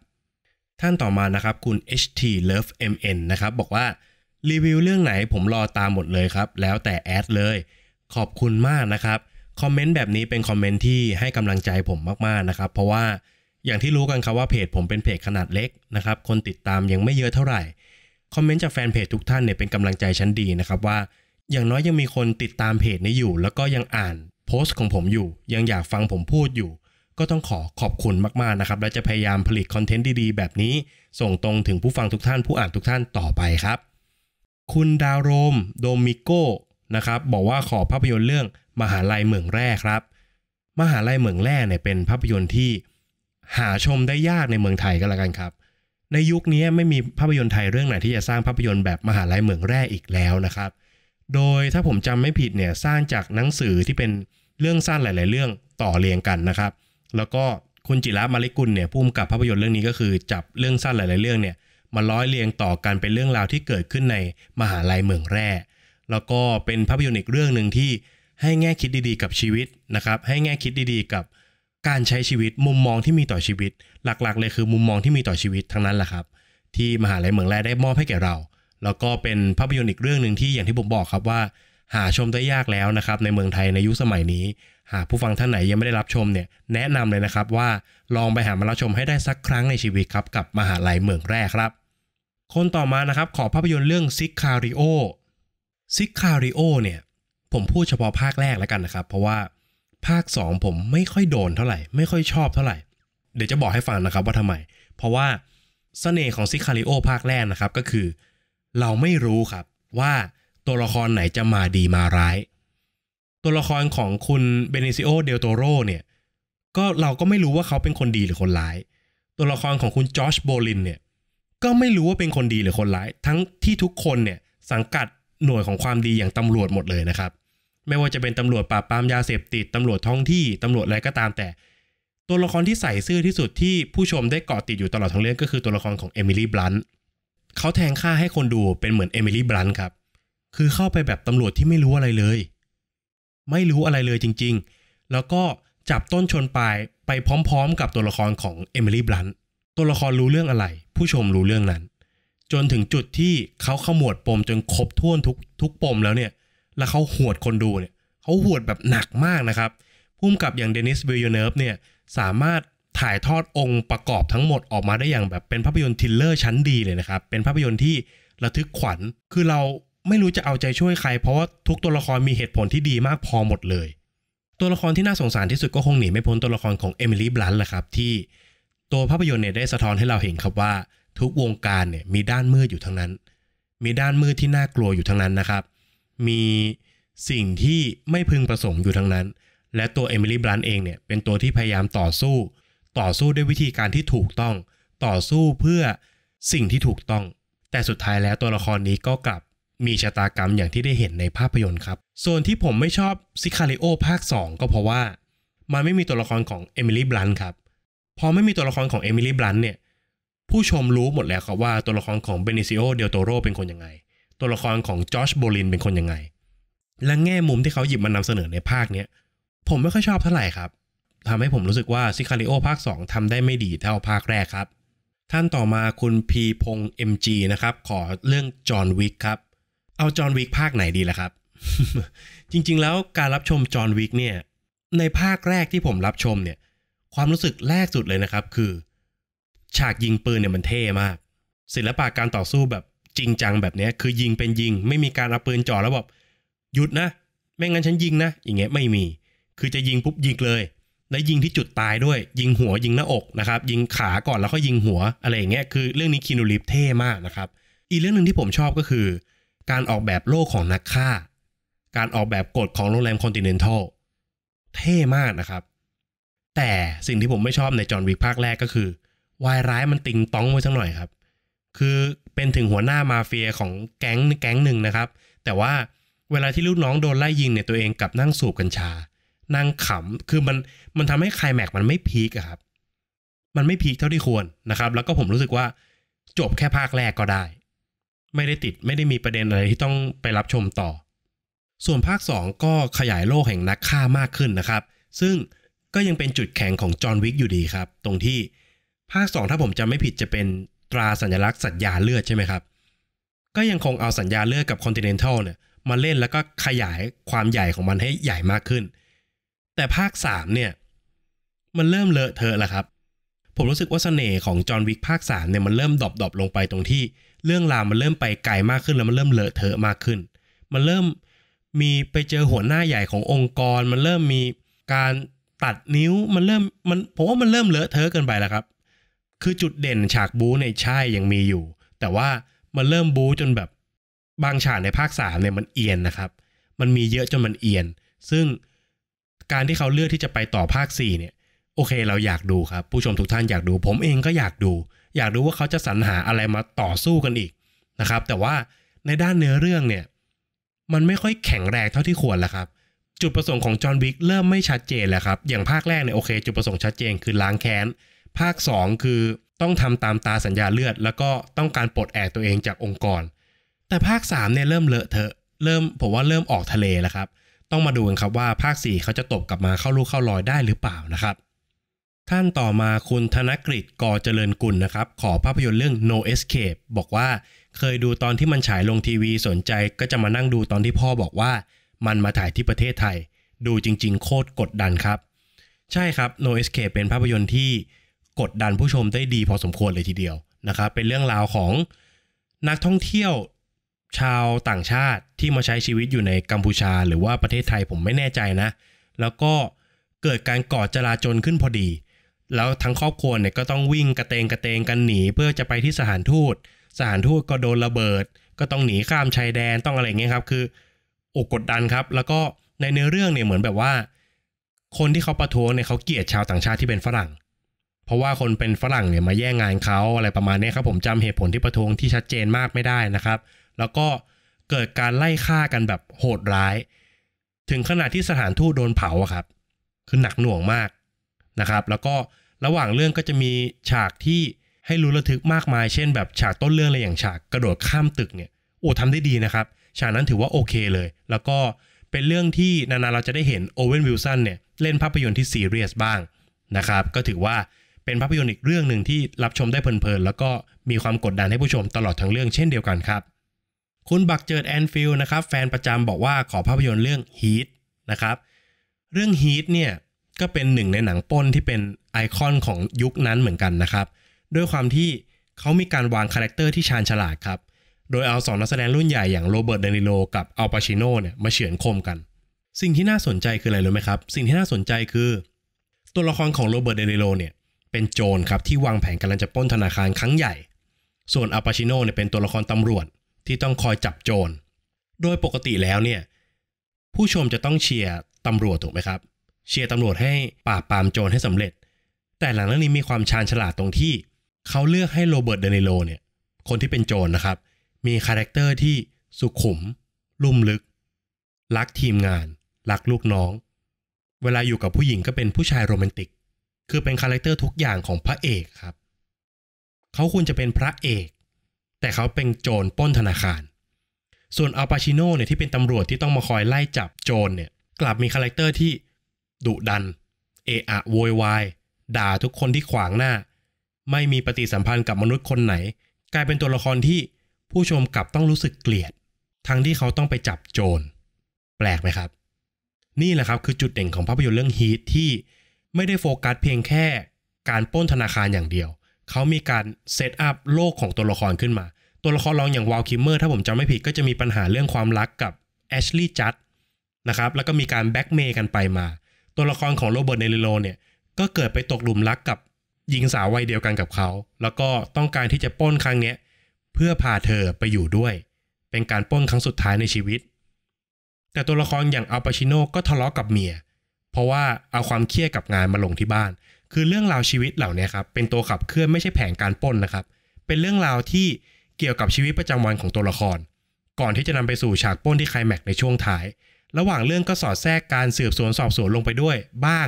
[SPEAKER 1] ท่านต่อมานะครับคุณ HT Love MN นะครับบอกว่ารีวิวเรื่องไหนผมรอตามหมดเลยครับ แล้วแต่แอดเลย ขอบคุณมากนะครับคอมเมนต์แบบนี้เป็นคอมเมนต์ที่ให้กำลังใจผมมากๆนะครับ เพราะว่าอย่างที่รู้กันครับว่าเพจผมเป็นเพจขนาดเล็ก นะครับคนติดตามยังไม่เยอะเท่าไหร่คอมเมนต์จากแฟนเพจทุกท่านเนี่ยเป็นกำลังใจชั้นดีนะครับว่า อย่างน้อยยังมีคนติดตามเพจนี้อยู่ แล้วก็ยังอ่านโพสต์ของผมอยู่ ยังอยากฟังผมพูดอยู่ ก็ต้องขอขอบคุณมากๆนะครับและจะพยายามผลิตคอนเทนต์ดีๆแบบนี้ส่งตรงถึงผู้ฟังทุกท่านผู้อ่านทุกท่านต่อไปครับคุณดาวโรมโดมิโกนะครับบอกว่าขอภาพยนตร์เรื่องมหาลัยเหมืองแร่ครับ มหาลัยเหมืองแร่เนี่ยเป็นภาพยนตร์ที่หาชมได้ยากในเมืองไทยก็แล้วกันครับ ในยุคนี้ไม่มีภาพยนตร์ไทยเรื่องไหนที่จะสร้างภาพยนตร์แบบมหาลัยเหมืองแร่อีกแล้วนะครับ โดยถ้าผมจำไม่ผิดเนี่ยสร้างจากหนังสือที่เป็นเรื่องสั้นหลาย ๆ เรื่องต่อเรียงกันนะครับ แล้วก็คุณจิระมาลิกุลเนี่ยพุ่มกับภาพยนตร์เรื่องนี้ก็คือจับเรื่องสั้นหลาย ๆ เรื่องเนี่ยมาร้อยเรียงต่อกันเป็นเรื่องราวที่เกิดขึ้นในมหาลัยเมืองแร่แล้วก็เป็นภาพยนตร์อีกเรื่องหนึ่งที่ให้แง่คิดดีๆกับชีวิตนะครับ ให้แง่คิดดีๆ กับ การใช้ชีวิต มุมมองที่มีต่อชีวิต หลักๆ เลยคือมุมมองที่มีต่อชีวิตทั้งนั้นแหละครับ ที่มหาลัยเมืองแร่ได้มอบให้แก่เรา แล้วก็เป็นภาพยนตร์อีกเรื่องหนึ่งที่อย่างที่ผมบอกครับว่า หาชมได้ ยากแล้วนะครับในเมืองไทยในยุคสมัยนี้ หากผู้ฟังท่านไหนยังไม่ได้รับชมเนี่ยแนะนำเลยนะครับว่าลองไปหามารับชมให้ได้สักครั้งในชีวิตครับกับมหาลัยเมืองแร่ครับ คนต่อมานะครับขอภาพยนตร์เรื่องซิกคาริโอซิกคาริโอเนี่ยผมพูดเฉพาะภาคแรกแล้วกันนะครับ เพราะว่าภาค 2 ผมไม่ค่อยโดนเท่าไหร่ไม่ค่อยชอบเท่าไหร่ เดี๋ยวจะบอกให้ฟังนะครับว่าทำไม เพราะว่าสเสน่ห์ของซิคาริโอภาคแรกนะครับ ก็คือ เราไม่รู้ครับว่าตัวละครไหนจะมาดีมาร้าย ตัวละครของคุณเบเนซิโอเดลโตโรเนี่ยก็เราก็ไม่รู้ว่าเขาเป็นคนดีหรือคนร้ายตัวละครของคุณจอชโบลินเนี่ยก็ไม่รู้ว่าเป็นคนดีหรือคนร้าย ทั้งที่ทุกคนเนี่ยสังกัดหน่วยของความดีอย่างตำรวจหมดเลยนะครับไม่ว่าจะเป็นตำรวจปราบปรามยาเสพติด ตำรวจท้องที่ ตำรวจอะไรก็ตามแต่ ตัวละครที่ใส่ซื่อที่สุดที่ผู้ชมได้เกาะติดอยู่ตลอดทั้งเรื่องก็คือตัวละครของเอมิลี่บลันเขาแทงค่าให้คนดูเป็นเหมือนเอมิลี่บลันครับคือเข้าไปแบบตำรวจที่ไม่รู้อะไรเลย ไม่รู้อะไรเลยจริงๆ แล้วก็จับต้นชนปลายไปพร้อมๆ กับตัวละครของเอมิลี่บลันตัวละครรู้เรื่องอะไร ผู้ชมรู้เรื่องนั้น จนถึงจุดที่เขาขมวดปมจนครบถ้วนทุกทุกปมแล้วเนี่ยแล้วเขาหวดคนดูเนี่ยเขาหวดแบบหนักมากนะครับพุ่มกับอย่างเดนิสวิลเยเนฟเนี่ยสามารถถ่ายทอดองค์ประกอบทั้งหมดออกมาได้อย่างแบบเป็นภาพยนตร์ทิลเลอร์ชั้นดีเลยนะครับ เป็นภาพยนตร์ที่ระทึกขวัญคือเราไม่รู้จะเอาใจช่วยใครเพราะว่าทุกตัวละครมีเหตุผลที่ดีมากพอหมดเลย ตัวละครที่น่าสงสารที่สุดก็คงหนีไม่พ้นตัวละครของเอมิลี่บลันแหละครับที่ ตัวภาพยนตร์เนี่ยได้สะท้อนให้เราเห็นครับว่า ทุกวงการเนี่ยมีด้านมืดอยู่ทั้งนั้น มีด้านมืดที่น่ากลัวอยู่ทั้งนั้นนะครับมีสิ่งที่ไม่พึงประสงค์อยู่ทั้งนั้น และตัวเอมิลี่บลันเองเนี่ย เป็นตัวที่พยายามต่อสู้ ต่อสู้ด้วยวิธีการที่ถูกต้อง ต่อสู้เพื่อสิ่งที่ถูกต้อง แต่สุดท้ายแล้วตัวละครนี้ก็กลับมีชะตากรรมอย่างที่ได้เห็นในภาพยนตร์ครับ ส่วนที่ผมไม่ชอบซิคาริโอภาค 2 ก็เพราะว่า มันไม่มีตัวละครของเอมิลี่บลันครับ พอไม่มีตัวละครของเอมิลี่บลันเนี่ย ผู้ชมรู้หมดแล้วครับว่าตัวละครของเบนิซิโอ เดลโตโรเป็นคนยังไงตัวละครของจอชโบลินเป็นคนยังไง และแง่มุมที่เขาหยิบมานำเสนอในภาคเนี้ย ผมไม่ค่อยชอบเท่าไหร่ครับทำให้ผมรู้สึกว่าซิคาริโอภาค 2 ทำได้ไม่ดีเท่าภาคแรกครับ ท่านต่อมาคุณพีพงษ์ MG นะครับ ขอเรื่องจอห์นวิกครับ เอาจอห์นวิกภาคไหนดีล่ะครับ จริงๆแล้วการรับชมจอห์นวิกเนี่ย ในภาคแรกที่ผมรับชมเนี่ยความรู้สึกแรกสุดเลยนะครับคือ ฉากยิงปืนเนี่ยมันเท่มาก ศิลปะการต่อสู้แบบจริงจังแบบนี้คือยิงเป็นยิงไม่มีการเอาปืนจ่อแล้วแบบหยุดนะไม่งั้นฉันยิงนะอย่างเงี้ยไม่มี คือจะยิงปุ๊บยิงเลยและยิงที่จุดตายด้วยยิงหัวยิงหน้าอกนะครับยิงขาก่อนแล้วก็ยิงหัว อะไรอย่างเงี้ยคือเรื่องนี้คีนูริฟเท่มากนะครับอีกเรื่องหนึ่งที่ผมชอบก็คือ การออกแบบโลกของนักฆ่า การออกแบบกฎของโรงแรมคอนติเนนทัลเท่มากนะครับ แต่สิ่งที่ผมไม่ชอบในจอห์นวิกภาคแรกก็คือวายร้ายมันติงต้องไว้สักหน่อยครับ คือเป็นถึงหัวหน้ามาเฟียของแก๊งแก๊งหนึ่งนะครับ แต่ว่าเวลาที่ลูกน้องโดนไล่ยิงเนี่ยตัวเองกลับนั่งสูบกัญชา นั่งขำคือมันมันทำให้คลแม็กมันไม่พีคครับ มันไม่พีคเท่าที่ควรนะครับ แล้วก็ผมรู้สึกว่า จบแค่ภาคแรกก็ได้ ไม่ได้ติดไม่ได้มีประเด็นอะไรที่ต้องไปรับชมต่อ ส่วนภาค 2 ก็ขยายโลกแห่งนักฆ่ามากขึ้นนะครับ ซึ่งก็ยังเป็นจุดแข็งของจอห์นวิกอยู่ดีครับตรงที่ภาค 2 ถ้าผมจำไม่ผิดจะเป็นราสัญลักษณ์สัญญาเลือด ใช่ไหมครับ ก็ยังคงเอาสัญญาเลือดกับคอนติเนนทัลเนี่ยมาเล่นแล้วก็ขยายความใหญ่ของมันให้ใหญ่มากขึ้น แต่ภาค3เนี่ยมันเริ่มเลอะเทอะแล้วครับ ผมรู้สึกว่าสเสน่ห์ของจอห์นวิกภาค3เนี่ยมันเริ่มดรอปลงไปตรงที่ เรื่องราวมันเริ่มไปไกลมากขึ้น แล้วมันเริ่มเลอะเทอะมากขึ้น มันเริ่มมีไปเจอหัวหน้าใหญ่ขององค์กร มันเริ่มมีการตัดนิ้วมันเริ่มมันผมว่ามันเริ่มเลอะเทอะเกินไปแล้วครับคือจุดเด่นฉากบู๊ในใช่ยังมีอยู่ แต่ว่ามันเริ่มบู๊จนแบบบางฉากในภาคสามเนี่ยมันเอียนนะครับ มันมีเยอะ จนมันเอียน ซึ่งการที่เขาเลือกที่จะไปต่อภาคสี่เนี่ยโอเคเราอยากดูครับผู้ชมทุกท่านอยากดู ผมเองก็อยากดู อยากดูว่าเขาจะสรรหาอะไรมาต่อสู้กันอีกนะครับ แต่ว่าในด้านเนื้อเรื่องเนี่ยมันไม่ค่อยแข็งแรงเท่าที่ควรแล้วครับ จุดประสงค์ของจอห์นวิกเริ่มไม่ชัดเจนแล้วครับอย่างภาคแรกเนี่ยโอเค จุดประสงค์ชัดเจนคือล้างแค้นภาค 2 คือต้องทำตามตาสัญญาเลือด แล้วก็ต้องการปลดแอกตัวเองจากองค์กร แต่ภาค 3 เนี่ยเริ่มเลอะเทอะเริ่ม ผมว่าเริ่มออกทะเล แล้วครับ ต้องมาดูกันครับว่าภาค 4 เขาจะตบกลับมาเข้าลูกเข้ารอยได้หรือเปล่านะครับ ท่านต่อมาคุณธนกฤษกอเจริญกุลนะครับ ขอภาพยนตร์เรื่อง No Escape บอกว่าเคยดูตอนที่มันฉายลงทีวีสนใจก็จะมานั่งดูตอนที่พ่อบอกว่า มันมาถ่ายที่ประเทศไทย ดูจริงๆ โคตรกดดันครับ ใช่ครับ No Escape เป็นภาพยนตร์ที่กดดันผู้ชมได้ดีพอสมควรเลยทีเดียวนะครับ เป็นเรื่องราวของ นักท่องเที่ยวชาวต่างชาติที่มาใช้ชีวิตอยู่ในกัมพูชาหรือว่าประเทศไทยผมไม่แน่ใจนะ แล้วก็เกิดการก่อจลาจลขึ้นพอดี แล้วทั้งครอบครัวเนี่ยก็ต้องวิ่งกระเตงกระเตงกันหนี เพื่อจะไปที่สถานทูต สถานทูตก็โดนระเบิด ก็ต้องหนีข้ามชายแดน ต้องอะไรเงี้ยครับ คืออกกดดันครับ แล้วก็ในเนื้อเรื่องเนี่ยเหมือนแบบว่า คนที่เขาประท้วงเนี่ยเขาเกลียดชาวต่างชาติที่เป็นฝรั่งเพราะว่าคนเป็นฝรั่งเนี่ยมาแย่งงานเขาอะไรประมาณนี้ครับผมจำเหตุผลที่ประท้วงที่ชัดเจนมากไม่ได้นะครับ แล้วก็เกิดการไล่ฆ่ากันแบบโหดร้าย ถึงขนาดที่สถานทูตโดนเผาครับ คือหนักหน่วงมากนะครับ แล้วก็ระหว่างเรื่องก็จะมีฉากที่ให้รู้ระทึกมากมาย เช่นแบบฉากต้นเรื่องอะไรอย่างฉากกระโดดข้ามตึกเนี่ยโอ้ทำได้ดีนะครับ ฉากนั้นถือว่าโอเคเลย แล้วก็เป็นเรื่องที่นานาเราจะได้เห็นโอเวนวิลสันเนี่ยเล่นภาพยนตร์ที่ซีเรียสบ้างนะครับก็ถือว่าเป็นภาพยนตร์อีกเรื่องหนึ่งที่รับชมได้เพลินๆ แล้วก็มีความกดดันให้ผู้ชมตลอดทั้งเรื่องเช่นเดียวกันครับ คุณบักเจิดแอนฟิลนะครับแฟนประจำบอกว่าขอภาพยนตร์เรื่องฮีทนะครับ เรื่องฮีทเนี่ยก็เป็นหนึ่งในหนังป้นที่เป็นไอคอนของยุคนั้นเหมือนกันนะครับ ด้วยความที่เขามีการวางคาแรคเตอร์ที่ชาญฉลาดครับ โดยเอาสองนักแสดงรุ่นใหญ่อย่างโรเบิร์ตเดนิโลกับอัลปาชิโนเนี่ยมาเฉือนคมกัน สิ่งที่น่าสนใจคืออะไรรู้ไหมครับ สิ่งที่น่าสนใจคือ ตัวละครของโรเบิร์ตเดนิโลเนี่ยเป็นโจรครับ ที่วางแผนกำลังจะปล้นธนาคารครั้งใหญ่ ส่วนอัปาชิโนเนี่ยเป็นตัวละครตำรวจที่ต้องคอยจับโจร โดยปกติแล้วเนี่ยผู้ชมจะต้องเชียร์ตำรวจถูกไหมครับ เชียร์ตำรวจให้ปราบปรามโจรให้สำเร็จ แต่หลังเรื่องนี้มีความชาญฉลาดตรงที่เขาเลือกให้โรเบิร์ตเดนิโลเนี่ยคนที่เป็นโจรนะครับ มีคาแรคเตอร์ที่สุขุม ลุ่มลึก รักทีมงานรักลูกน้อง เวลาอยู่กับผู้หญิงก็เป็นผู้ชายโรแมนติกคือเป็นคาแรคเตอร์ทุกอย่างของพระเอกครับ เขาควรจะเป็นพระเอก แต่เขาเป็นโจรป้นธนาคาร ส่วนอัลปาชิโน่เนี่ยที่เป็นตำรวจที่ต้องมาคอยไล่จับโจรเนี่ยกลับมีคาแรคเตอร์ที่ดุดัน เอะอะโวยวาย ด่าทุกคนที่ขวางหน้า ไม่มีปฏิสัมพันธ์กับมนุษย์คนไหน กลายเป็นตัวละครที่ผู้ชมกลับต้องรู้สึกเกลียด ทั้งที่เขาต้องไปจับโจร แปลกไหมครับ นี่แหละครับคือจุดเด่นของภาพยนตร์เรื่องฮีทที่ไม่ได้โฟกัสเพียงแค่การป้นธนาคารอย่างเดียว เขามีการเซตอัพโลกของตัวละครขึ้นมา ตัวละครรองอย่างวอลคิมเมอร์ถ้าผมจำไม่ผิด ก็จะมีปัญหาเรื่องความรักกับแอชลีย์จัดนะครับ แล้วก็มีการแบ็กเมย์กันไปมา ตัวละครของโรเบิร์ตเนลิโลเนี่ยก็เกิดไปตกหลุมรักกับหญิงสาววัยเดียวกันกับเขา แล้วก็ต้องการที่จะป้นครั้งเนี้ยเพื่อพาเธอไปอยู่ด้วย เป็นการป้นครั้งสุดท้ายในชีวิต แต่ตัวละครอย่างอัลปาชิโนก็ทะเลาะกับเมียเพราะว่าเอาความเครียดกับงานมาลงที่บ้าน คือเรื่องราวชีวิตเหล่านี้ครับ เป็นตัวขับเคลื่อนไม่ใช่แผงการป้นนะครับ เป็นเรื่องราวที่เกี่ยวกับชีวิตประจำวันของตัวละคร ก่อนที่จะนำไปสู่ฉากป้นที่ไคลแม็กในช่วงท้าย ระหว่างเรื่องก็สอดแทรกการสืบสวนสอบสวนลงไปด้วยบ้าง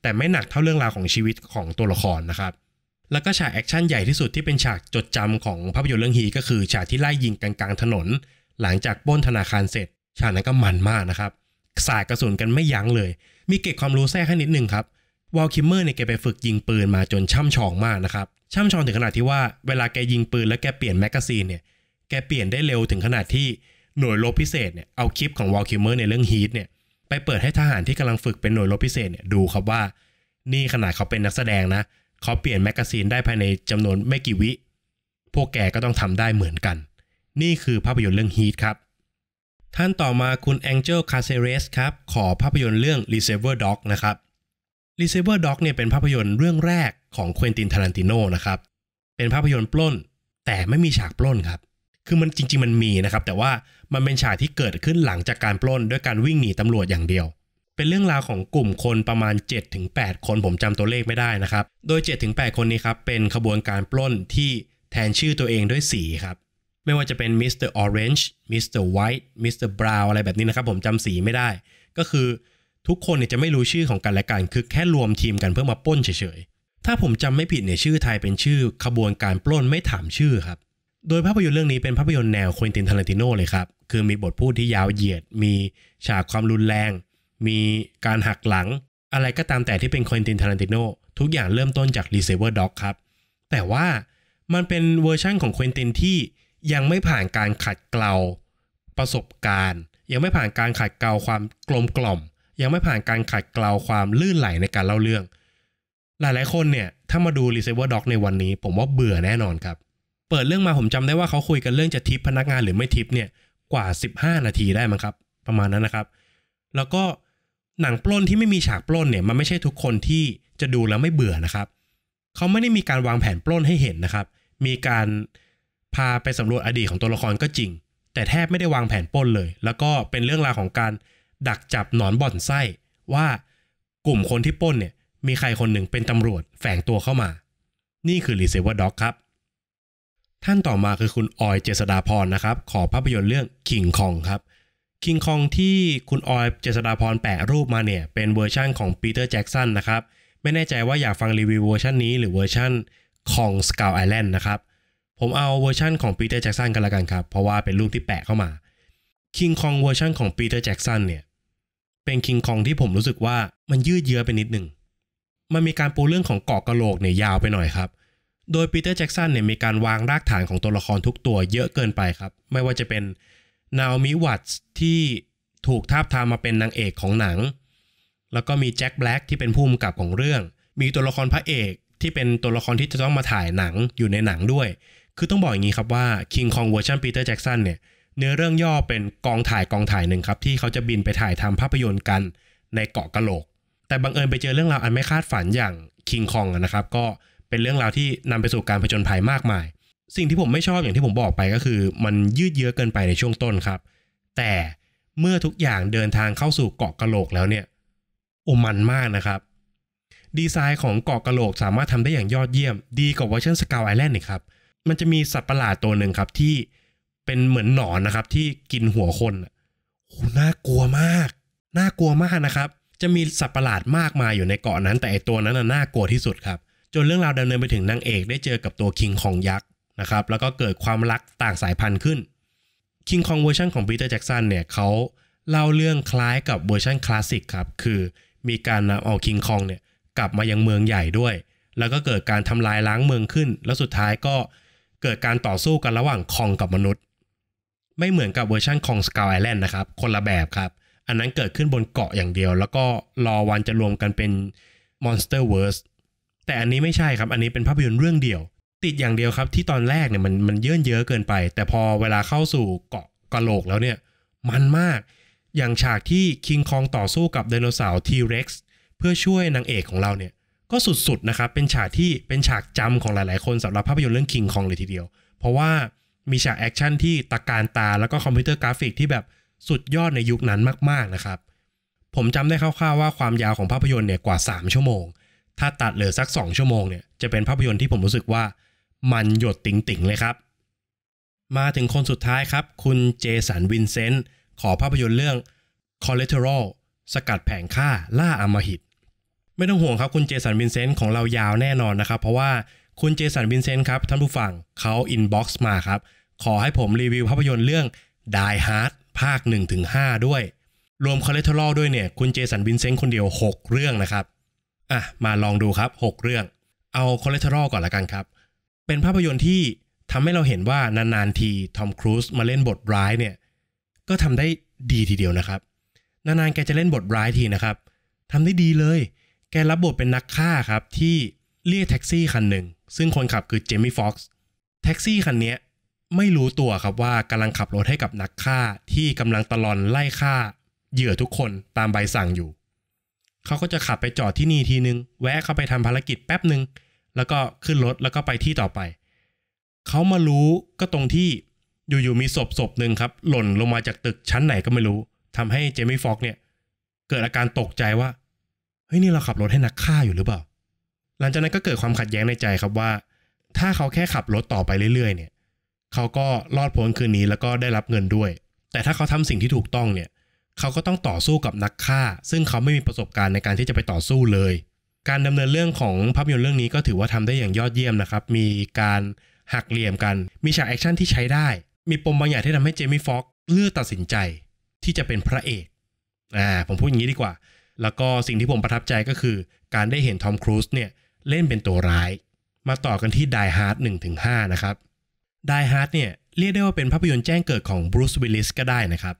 [SPEAKER 1] แต่ไม่หนักเท่าเรื่องราวของชีวิตของตัวละครนะครับ แล้วก็ฉากแอคชั่นใหญ่ที่สุดที่เป็นฉากจดจำของภาพยนตร์เรื่องฮีก็คือฉากที่ไล่ยิงกันกลางถนน หลังจากป้นธนาคารเสร็จ ฉากนั้นก็มันมากนะครับ สาดกระสุนกันไม่ยั้งเลยมีเก็บความรู้แทรกให้นิดนึงครับวอลคิมเมอร์เนี่ยแกไปฝึกยิงปืนมาจนช่ำชองมากนะครับช่ำชองถึงขนาดที่ว่าเวลาแกยิงปืนแล้วแกเปลี่ยนแมกกาซีนเนี่ยแกเปลี่ยนได้เร็วถึงขนาดที่หน่วยลบพิเศษเนี่ยเอาคลิปของวอลคิมเมอร์ในเรื่องฮีทเนี่ยไปเปิดให้ทหารที่กำลังฝึกเป็นหน่วยลบพิเศษเนี่ยดูครับว่า นี่ขนาดเขาเป็นนักแสดงนะเขาเปลี่ยนแมกกาซีนได้ภายในจำนวนไม่กี่วิพวกแกก็ต้องทำได้เหมือนกัน นี่คือภาพยนตร์เรื่องฮีทครับท่านต่อมาคุณแองเจลคาเซเรสครับ ขอภาพยนตร์เรื่อง Receiver Dog นะครับ Receiver Dog เนี่ยเป็นภาพยนตร์เรื่องแรกของเควินตินทารันติโนนะครับ เป็นภาพยนตร์ปล้น แต่ไม่มีฉากปล้นครับ คือมันจริงๆมันมีนะครับ แต่ว่ามันเป็นฉากที่เกิดขึ้นหลังจากการปล้น ด้วยการวิ่งหนีตำรวจอย่างเดียว เป็นเรื่องราวของกลุ่มคนประมาณ 7-8 คนผมจำตัวเลขไม่ได้นะครับโดย7-8คนนี้ครับเป็นขบวนการปล้นที่แทนชื่อตัวเองด้วยสีครับไม่ว่าจะเป็นมิสเตอร์ออเรนจ์ มิสเตอร์ไวท์ มิสเตอร์บราวอะไรแบบนี้นะครับผมจำสีไม่ได้ ก็คือทุกคนเนี่ยจะไม่รู้ชื่อของกันและกันคือแค่รวมทีมกันเพื่อมาปล้นเฉยๆ ถ้าผมจำไม่ผิดเนี่ยชื่อไทยเป็นชื่อขบวนการปล้นไม่ถามชื่อครับ โดยภาพยนตร์เรื่องนี้เป็นภาพยนตร์แนวควินตินทารันติโนเลยครับ คือมีบทพูดที่ยาวเหยียด มีฉากความรุนแรง มีการหักหลัง อะไรก็ตามแต่ที่เป็นควินตินทารันติโนทุกอย่างเริ่มต้นจากรีเซเวอร์ด็อกครับ แต่ว่ามันเป็นเวอร์ชั่นของควินตินที่ยังไม่ผ่านการขัดเกลาประสบการณ์ ยังไม่ผ่านการขัดเกลาความกลมกล่อม ยังไม่ผ่านการขัดเกลาความลื่นไหลในการเล่าเรื่อง หลาย ๆ คนเนี่ยถ้ามาดู Receiver d o กในวันนี้ ผมว่าเบื่อแน่นอนครับ เปิดเรื่องมาผมจำได้ว่าเขาคุยกันเรื่องจะทิปพนักงานหรือไม่ทิปเนี่ยกว่า 15 นาทีได้มั้งครับประมาณนั้นนะครับ แล้วก็หนังปล้นที่ไม่มีฉากปล้นเนี่ยมันไม่ใช่ทุกคนที่จะดูแล้วไม่เบื่อนะครับเขาไม่ได้มีการวางแผนปล้นให้เห็นนะครับ มีการพาไปสำรวจอดีตของตัวละครก็จริง แต่แทบไม่ได้วางแผนป้นเลย แล้วก็เป็นเรื่องราวของการดักจับหนอนบ่อนไส้ ว่ากลุ่มคนที่ป้นเนี่ยมีใครคนหนึ่งเป็นตำรวจแฝงตัวเข้ามา นี่คือรีเซเวอร์ด็อกครับ ท่านต่อมาคือคุณออยเจษดาพรนะครับขอภาพยนตร์เรื่องคิงคองครับคิงคองที่คุณออยเจษดาพรแปะรูปมาเนี่ยเป็นเวอร์ชั่นของปีเตอร์แจ็กสันนะครับไม่แน่ใจว่าอยากฟังรีวิวเวอร์ชันนี้ หรือเวอร์ชันของสกาวไอแลนด์นะครับผมเอาเวอร์ชั่นของปีเตอร์แจ็กสันกันละกันครับ เพราะว่าเป็นรูปที่แปะเข้ามาคิงคองเวอร์ชันของปีเตอร์แจ็กสันเนี่ยเป็นคิงคองที่ผมรู้สึกว่ามันยืดเยื้อไปนิดนึงมันมีการปูเรื่องของเกาะกระโหลกเนี่ยยาวไปหน่อยครับ โดยปีเตอร์แจ็กสันเนี่ยมีการวางรากฐานของตัวละครทุกตัวเยอะเกินไปครับ ไม่ว่าจะเป็นนาอมิวัตส์ที่ถูกทาบทามมาเป็นนางเอกของหนัง แล้วก็มีแจ็คแบล็กที่เป็นผู้กำกับของเรื่อง มีตัวละครพระเอกที่เป็นตัวละครที่จะต้องมาถ่ายหนังอยู่ในหนังด้วยคือต้องบอกอย่างนี้ครับ ว่า King Kong เวอร์ชันปีเตอร์แจ็กสันเนี่ยเนื้อเรื่องย่อเป็นกองถ่ายกองถ่ายหนึ่งครับที่เขาจะบินไปถ่ายทำภาพยนตร์กันในเกาะกะโหลก แต่บังเอิญไปเจอเรื่องราวอันไม่คาดฝันอย่างคิงคองนะครับ ก็เป็นเรื่องราวที่นำไปสู่การผจญภัยมากมาย สิ่งที่ผมไม่ชอบอย่างที่ผมบอกไปก็คือ มันยืดเยื้อเกินไปในช่วงต้นครับ แต่เมื่อทุกอย่างเดินทางเข้าสู่เกาะกะโหลกแล้วเนี่ยโอมันมากนะครับ ดีไซน์ของเกาะกะโหลกสามารถทำได้อย่างยอดเยี่ยม ดีกว่าเวอร์ชันสกาวไอแลนด์นี่ครับมันจะมีสัตว์ประหลาดตัวหนึ่งครับที่เป็นเหมือนหนอนนะครับที่กินหัวคนโอ้ น่ากลัวมาก น่ากลัวมากนะครับ จะมีสัตว์ประหลาดมากมายอยู่ในเกาะนั้น แต่ไอตัวนั้นน่ากลัวที่สุดครับ จนเรื่องราวดำเนินไปถึงนางเอกได้เจอกับตัวคิงของยักษ์นะครับแล้วก็เกิดความรักต่างสายพันธุ์ขึ้น คิงคองเวอร์ชันของปีเตอร์แจ็กสันเนี่ยเขาเล่าเรื่องคล้ายกับเวอร์ชันคลาสสิกครับ คือมีการนำเอาคิงคองเนี่ยกลับมายังเมืองใหญ่ด้วย แล้วก็เกิดการทำลายล้างเมืองขึ้น แล้วสุดท้ายก็เกิดการต่อสู้กันระหว่างคองกับมนุษย์ ไม่เหมือนกับเวอร์ชันคองสกาวไอแลนด์นะครับ คนละแบบครับ อันนั้นเกิดขึ้นบนเกาะอย่างเดียว แล้วก็รอวันจะรวมกันเป็นมอนสเตอร์เวิร์สแต่อันนี้ไม่ใช่ครับ อันนี้เป็นภาพยนตร์เรื่องเดียว ติดอย่างเดียวครับที่ตอนแรกเนี่ยมันมันเยื่อเยอะเกินไป แต่พอเวลาเข้าสู่เกาะกะโหลกแล้วเนี่ย มันมากอย่างฉากที่คิงคองต่อสู้กับไดโนเสาร์ทีเร็กซ์เพื่อช่วยนางเอกของเราเนี่ยก็สุดๆ นะครับ เป็นฉากที่เป็นฉากจำของหลายๆ คนสำหรับภาพยนตร์เรื่องคิงคองเลยทีเดียว เพราะว่ามีฉากแอคชั่นที่ตะการตา แล้วก็คอมพิวเตอร์กราฟิกที่แบบสุดยอดในยุคนั้นมากๆ นะครับ ผมจำได้คร่าวๆ ว่าความยาวของภาพยนตร์เนี่ยกว่า 3 ชั่วโมง ถ้าตัดเหลือสัก 2 ชั่วโมงเนี่ยจะเป็นภาพยนตร์ที่ผมรู้สึกว่า มันหยดติ่งๆ เลยครับ มาถึงคนสุดท้ายครับคุณเจสันวินเซนต์ขอภาพยนตร์เรื่อง Collateral สกัดแผงค่าล่าอมหิตไม่ต้องห่วงครับคุณเจสันวินเซนต์ของเรายาวแน่นอนนะครับ เพราะว่าคุณเจสันวินเซนต์ครับท่านผู้ฟังเขาอินบ็อกซ์มาครับ ขอให้ผมรีวิวภาพยนตร์เรื่อง Die Hard ภาค 1-5 ด้วย รวมคอเลสเตอรอลด้วยเนี่ยคุณเจสันวินเซนต์คนเดียว 6 เรื่องนะครับ อ่ะมาลองดูครับ 6 เรื่อง เอาคอเลสเตอรอลก่อนละกันครับ เป็นภาพยนตร์ที่ทำให้เราเห็นว่านาน ๆ ทีทอมครูซมาเล่นบทร้ายเนี่ยก็ทำได้ดีทีเดียวนะครับ นานๆแกจะเล่นบทร้ายทีนะครับทำได้ดีเลยแกรับบทเป็นนักฆ่าครับ ที่เรียกแท็กซี่คันหนึ่งซึ่งคนขับคือเจมี่ฟ็อกซ์แท็กซี่คันนี้ไม่รู้ตัวครับว่ากำลังขับรถให้กับนักฆ่าที่กำลังตะลอนไล่ฆ่าเหยื่อทุกคนตามใบสั่งอยู่ เขาก็จะขับไปจอดที่นี่ทีนึง แวะเข้าไปทำภารกิจแป๊บหนึ่งแล้วก็ขึ้นรถแล้วก็ไปที่ต่อไป เขามารู้ก็ตรงที่อยู่ๆมีศพศพหนึ่งครับ หล่นลงมาจากตึกชั้นไหนก็ไม่รู้ทำให้เจมี่ฟ็อกเนี่ยเกิดอาการตกใจว่าเฮ้ยนี่เราขับรถให้นักฆ่าอยู่หรือเปล่า หลังจากนั้นก็เกิดความขัดแย้งในใจครับว่า ถ้าเขาแค่ขับรถต่อไปเรื่อย ๆเนี่ย เขาก็รอดพ้นคืนนี้แล้วก็ได้รับเงินด้วย แต่ถ้าเขาทำสิ่งที่ถูกต้อง เนี่ยเขาก็ต้องต่อสู้กับนักฆ่า ซึ่งเขาไม่มีประสบการณ์ในการที่จะไปต่อสู้เลย การดำเนินเรื่องของภาพยนตร์เรื่องนี้ก็ถือว่าทำได้อย่างยอดเยี่ยมนะครับ มีการหักเหลี่ยมกัน มีฉากแอคชั่นที่ใช้ได้ มีปมบางอย่างที่ทำให้เจมี่ฟ็อกเลือกตัดสินใจที่จะเป็นพระเอก อ่าผมพูดอย่างนี้ดีกว่าแล้วก็สิ่งที่ผมประทับใจก็คือการได้เห็นทอมครูซเนี่ยเล่นเป็นตัวร้าย มาต่อกันที่ Die Hard 1-5นะครับ Die Hard เนี่ยเรียกได้ว่าเป็นภาพยนตร์แจ้งเกิดของบรูซวิลลิสก็ได้นะครับ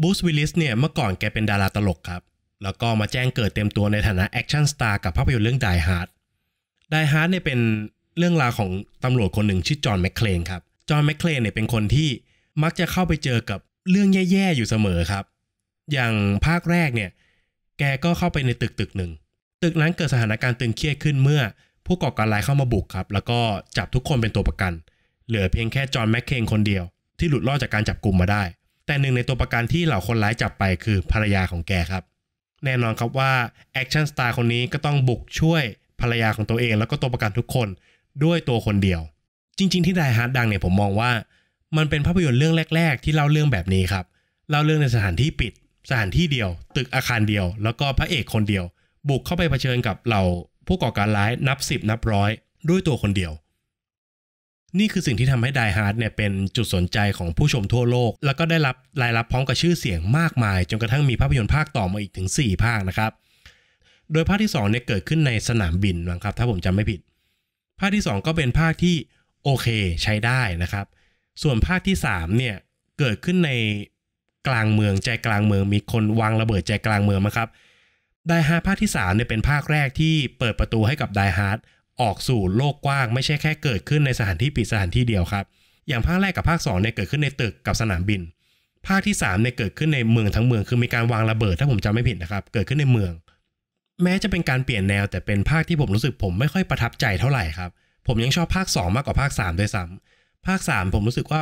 [SPEAKER 1] บรูซวิลลิสเนี่ยเมื่อก่อนแกเป็นดาราตลกครับ แล้วก็มาแจ้งเกิดเต็มตัวในฐานะแอคชั่นสตาร์กับภาพยนตร์เรื่อง Die Hard Die Hard เนี่ยเป็นเรื่องราวของตำรวจคนหนึ่งชื่อจอห์นแมคเคลนครับจอห์นแมคเคลนเนี่ยเป็นคนที่มักจะเข้าไปเจอกับเรื่องแย่ๆอยู่เสมอครับอย่างภาคแรกเนี่ยแกก็เข้าไปในตึกตึกหนึ่ง ตึกนั้นเกิดสถานการณ์ตึงเครียดขึ้นเมื่อ ผู้ก่อการร้ายเข้ามาบุกครับ แล้วก็จับทุกคนเป็นตัวประกัน เหลือเพียงแค่จอห์นแม็กเคนคนเดียวที่หลุดรอดจากการจับกลุ่มมาได้ แต่หนึ่งในตัวประกันที่เหล่าคนร้ายจับไปคือภรรยาของแกครับ แน่นอนครับว่าแอคชั่นสตาร์คนนี้ก็ต้องบุกช่วยภรรยาของตัวเอง แล้วก็ตัวประกันทุกคนด้วยตัวคนเดียว จริง ๆ ที่ไดฮาร์ดดังเนี่ยผมมองว่า มันเป็นภาพยนตร์เรื่องแรก ๆ ที่เล่าเรื่องแบบนี้ครับ เล่าเรื่องในสถานที่ปิดสถานที่เดียวตึกอาคารเดียว แล้วก็พระเอกคนเดียว บุกเข้าไปเผชิญกับเหล่าผู้ก่อการร้ายนับสิบนับร้อยด้วยตัวคนเดียว นี่คือสิ่งที่ทำให้ไดฮาร์ดเนี่ยเป็นจุดสนใจของผู้ชมทั่วโลก แล้วก็ได้รับรายรับพร้อมกับชื่อเสียงมากมาย จนกระทั่งมีภาพยนตร์ภาคต่อมาอีกถึง 4 ภาคนะครับ โดยภาคที่ 2เนี่ยเกิดขึ้นในสนามบินนะครับ ถ้าผมจำไม่ผิด ภาคที่ 2 ก็เป็นภาคที่โอเค ใช้ได้นะครับ ส่วนภาคที่ 3เนี่ยเกิดขึ้นในกลางเมืองใจกลางเมืองมีคนวางระเบิดใจกลางเมืองนะครับไดฮาร์ภาคที่3เนี่ยเป็นภาคแรกที่เปิดประตูให้กับไดฮาร์ดออกสู่โลกกว้างไม่ใช่แค่เกิดขึ้นในสถานที่ปิดสถานที่เดียวครับ อย่างภาคแรกกับภาค2เนี่ยเกิดขึ้นในตึกกับสนามบิน ภาคที่3เนี่ยเกิดขึ้นในเมืองทั้งเมืองคือมีการวางระเบิดถ้าผมจำไม่ผิดนะครับเกิดขึ้นในเมือง แม้จะเป็นการเปลี่ยนแนวแต่เป็นภาคที่ผมรู้สึกผมไม่ค่อยประทับใจเท่าไหร่ครับผมยังชอบภาค2มากกว่าภาค3 ด้วยซ้ำภาค 3 ผมรู้สึกว่า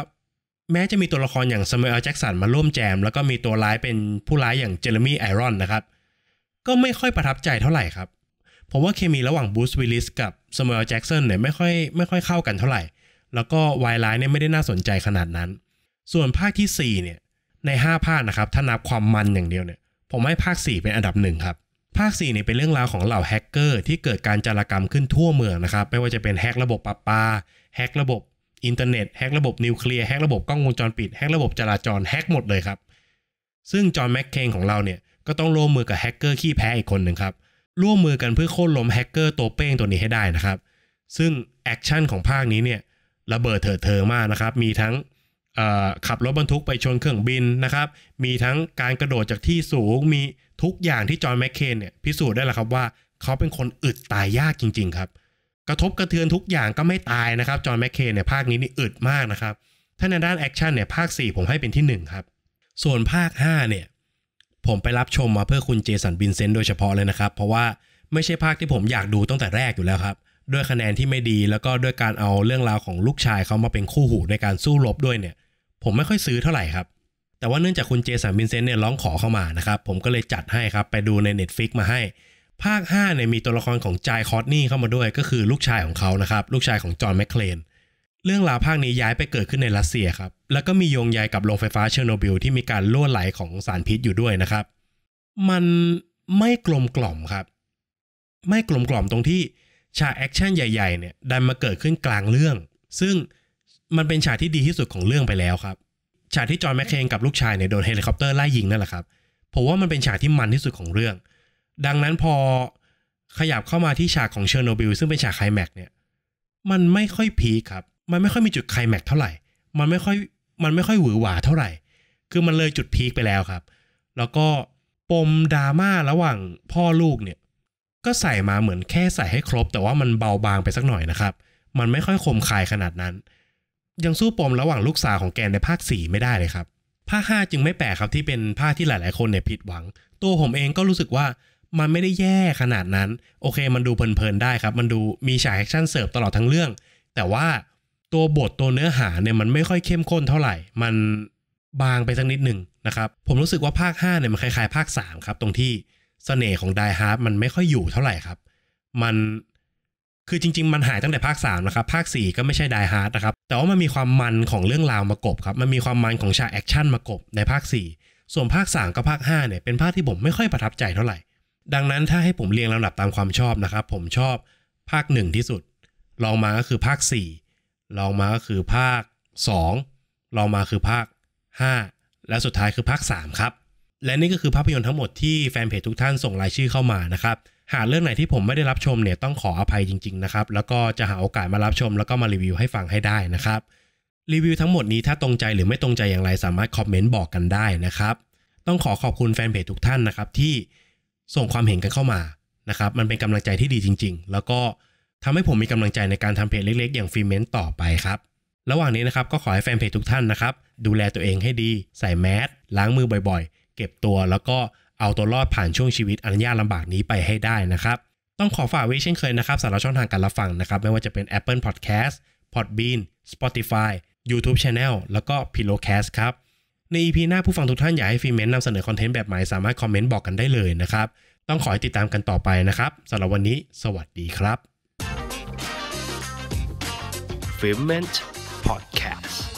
[SPEAKER 1] แม้จะมีตัวละครอย่างสมูเอลแจ็กสันมาร่วมแจม แล้วก็มีตัวร้ายเป็นผู้ร้ายอย่างเจอร์มี่ไอรอนนะครับ ก็ไม่ค่อยประทับใจเท่าไหร่ครับ ผมว่าเคมีระหว่างบูสวิลลิสกับสมูเอลแจ็กสันเนี่ยไม่ค่อยไม่ค่อยเข้ากันเท่าไหร่ แล้วก็วายร้ายเนี่ยไม่ได้น่าสนใจขนาดนั้น ส่วนภาคที่4เนี่ยใน 5 ภาคนะครับถ้านับความมันอย่างเดียวเนี่ย ผมให้ภาค 4 เป็นอันดับหนึ่งครับภาค4เนี่ยเป็นเรื่องราวของเหล่าแฮกเกอร์ที่เกิดการจารกรรมขึ้นทั่วเมืองนะครับไม่ว่าจะเป็นแฮกระบบปลาปาแฮกระบบอินเทอร์เน็ตแฮกระบบนิวเคลียร์แฮกระบบกล้องวงจรปิดแฮกระบบจราจรแฮกหมดเลยครับซึ่งจอห์นแม็กเคนของเราเนี่ยก็ต้องร่วมมือกับแฮกเกอร์ขี้แพ้อีกคนหนึ่งครับร่วมมือกันเพื่อโค่นล้มแฮกเกอร์ตัวเป้งตัวนี้ให้ได้นะครับซึ่งแอคชั่นของภาคนี้เนี่ยระเบิดเถิดเทิงมากนะครับมีทั้งขับรถบรรทุกไปชนเครื่องบินนะครับมีทั้งการกระโดดจากที่สูงมีทุกอย่างที่จอห์นแม็กเคนเนี่ยพิสูจน์ได้แล้วครับว่า เขาเป็นคนอึดตายยากจริง ๆครับกระทบกระเทือนทุกอย่างก็ไม่ตายนะครับจอห์นแมคเคนเนี่ย ภาคนี้นี่อึดมากนะครับ ถ้าในด้านแอคชั่นเนี่ย ภาค 4 ผมให้เป็นที่ 1 ครับ ส่วนภาค 5 เนี่ย ผมไปรับชมมาเพื่อคุณเจสันบินเซนโดยเฉพาะเลยนะครับ เพราะว่าไม่ใช่ภาคที่ผมอยากดูตั้งแต่แรกอยู่แล้วครับ ด้วยคะแนนที่ไม่ดีแล้วก็ด้วยการเอาเรื่องราวของลูกชายเขามาเป็นคู่หูในการสู้รบด้วยเนี่ย ผมไม่ค่อยซื้อเท่าไหร่ครับ แต่ว่าเนื่องจากคุณเจสันบินเซนเนี่ยร้องขอเข้ามานะครับผมก็เลยจัดให้ครับไปดูใน Netflix มาให้ภาค5เนี่ยมีตัวละครของจายคอตนี่เข้ามาด้วยก็คือลูกชายของเขานะครับ ลูกชายของจอห์นแมคเคลนเรื่องราวภาคนี้ย้ายไปเกิดขึ้นในรัสเซียครับ แล้วก็มีโยงใยกับโรงไฟฟ้าเชอร์โนบิลที่มีการล่วไหลของสารพิษอยู่ด้วยนะครับ มันไม่กลมกล่อมครับ ไม่กลมกล่อมตรงที่ฉากแอคชั่นใหญ่ๆเนี่ยดันมาเกิดขึ้นกลางเรื่อง ซึ่งมันเป็นฉากที่ดีที่สุดของเรื่องไปแล้วครับฉากที่จอห์นแมคเคนกับลูกชายเนี่ยโดนเฮลิคอปเตอร์ไล่ยิงนั่นแหละครับผมว่ามันเป็นฉากที่มันที่สุดของเรื่องดังนั้นพอขยับเข้ามาที่ฉากของเชอร์โนบิลซึ่งเป็นฉากไคลแม็กเนี่ยมันไม่ค่อยพีคครับมันไม่ค่อยมีจุดไคลแม็กเท่าไหร่มันไม่ค่อยมันไม่ค่อยหวือหวาเท่าไหร่ คือมันเลยจุดพีคไปแล้วครับ แล้วก็ปมดราม่าระหว่างพ่อลูกเนี่ยก็ใส่มาเหมือนแค่ใส่ให้ครบ แต่ว่ามันเบาบางไปสักหน่อยนะครับมันไม่ค่อยคมคายขนาดนั้น ยังสู้ปมระหว่างลูกสาวของแกนในภาคสี่ไม่ได้เลยครับภาคห้าจึงไม่แปลกครับที่เป็นภาคที่หลายๆคนเนี่ยผิดหวัง ตัวผมเองก็รู้สึกว่ามันไม่ได้แย่ขนาดนั้น โอเค มันดูเพลินๆได้ครับ มันดูมีฉากแอคชั่นเสิร์ฟตลอดทั้งเรื่อง แต่ว่าตัวบทตัวเนื้อหาเนี่ยมันไม่ค่อยเข้มข้นเท่าไหร่ มันบางไปสักนิดหนึ่งนะครับ ผมรู้สึกว่าภาค5เนี่ยมันคล้ายๆภาค 3 ครับ ตรงที่สเสน่ห์ของไดฮาร์ดมันไม่ค่อยอยู่เท่าไหร่ครับ มัน คือจริงๆ มันหายตั้งแต่ภาค3นะครับ ภาค4ก็ไม่ใช่ไดฮาร์ดนะครับ แต่ว่ามันมีความมันของเรื่องราวมากบครับ มันมีความมันของฉากแอคชั่นมากบในภาค4 ส่วนภาค 3 กับภาค 5เนี่ยเป็นภาคที่ผมไม่ค่อยประทับใจเท่าไหร่ดังนั้นถ้าให้ผมเรียงลำดับตามความชอบนะครับผมชอบภาค 1 ที่สุดลองมาก็คือภาค4ลองมาก็คือภาค2ลองมาคือภาค 5 และสุดท้ายคือภาค3ครับและนี่ก็คือภาพยนตร์ทั้งหมดที่แฟนเพจทุกท่านส่งรายชื่อเข้ามานะครับหากเรื่องไหนที่ผมไม่ได้รับชมเนี่ยต้องขออภัยจริงๆนะครับแล้วก็จะหาโอกาสมารับชม แล้วก็มารีวิวให้ฟังให้ได้นะครับรีวิวทั้งหมดนี้ถ้าตรงใจหรือไม่ตรงใจอย่างไรสามารถคอมเมนต์บอกกันได้นะครับต้องขอขอบคุณแฟนเพจทุกท่านนะครับที่ส่งความเห็นกันเข้ามานะครับมันเป็นกำลังใจที่ดีจริง ๆ แล้วก็ทำให้ผมมีกำลังใจในการทำเพจเล็กๆอย่างฟีเมนต์ต่อไปครับ ระหว่างนี้นะครับก็ขอให้แฟนเพจทุกท่านนะครับดูแลตัวเองให้ดี ใส่แมสล้างมือบ่อย ๆ เก็บตัว แล้วก็เอาตัวรอดผ่านช่วงชีวิตอนุญาตลำบากนี้ไปให้ได้นะครับต้องขอฝากไว้เช่นเคยนะครับสำหรับช่องทางการรับฟังนะครับไม่ว่าจะเป็น Apple Podcast Podbean Spotify YouTube Channel แล้วก็ Pillowcast ครับใน EP หน้าผู้ฟังทุกท่าน อยากให้ฟิเมนนำเสนอคอนเทนต์แบบใหม่สามารถคอมเมนต์บอกกันได้เลยนะครับ ต้องขอให้ติดตามกันต่อไปนะครับสำหรับวันนี้สวัสดีครับ f i m e n t Podcast